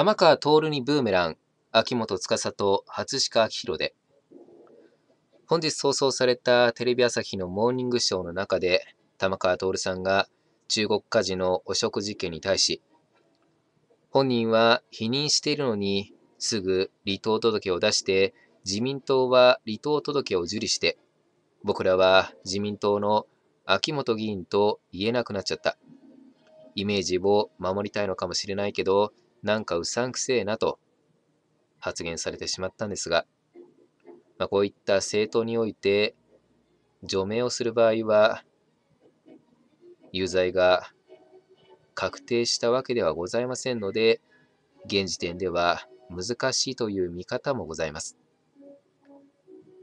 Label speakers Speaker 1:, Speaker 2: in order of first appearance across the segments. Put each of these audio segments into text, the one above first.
Speaker 1: 玉川徹にブーメラン、秋元司と初鹿明宏で、本日放送されたテレビ朝日のモーニングショーの中で、玉川徹さんが中国火事の汚職事件に対し、本人は否認しているのに、すぐ離党届を出して、自民党は離党届を受理して、僕らは自民党の秋元議員と言えなくなっちゃった。イメージを守りたいのかもしれないけど、なんかうさんくせえなと発言されてしまったんですが、まあ、こういった政党において除名をする場合は有罪が確定したわけではございませんので現時点では難しいという見方もございます。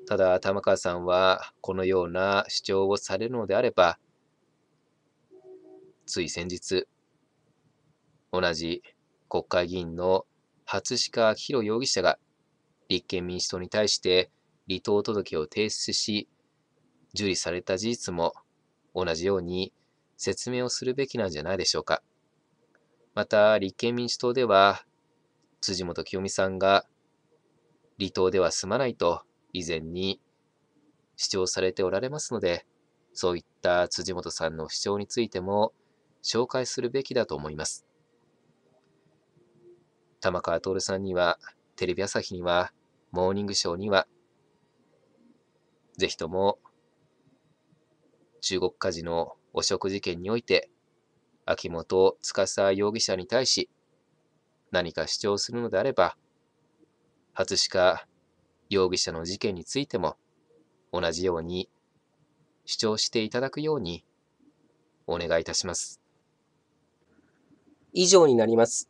Speaker 1: ただ玉川さんはこのような主張をされるのであればつい先日同じ国会議員の初鹿昭容疑者が立憲民主党に対して離党届を提出し、受理された事実も同じように説明をするべきなんじゃないでしょうか。また、立憲民主党では、辻元清美さんが離党では済まないと以前に主張されておられますので、そういった辻元さんの主張についても紹介するべきだと思います。玉川徹さんには、テレビ朝日には、モーニングショーには、ぜひとも、中国火事の汚職事件において、秋元司容疑者に対し、何か主張するのであれば、葛飾容疑者の事件についても、同じように主張していただくようにお願いいたします。以上になります。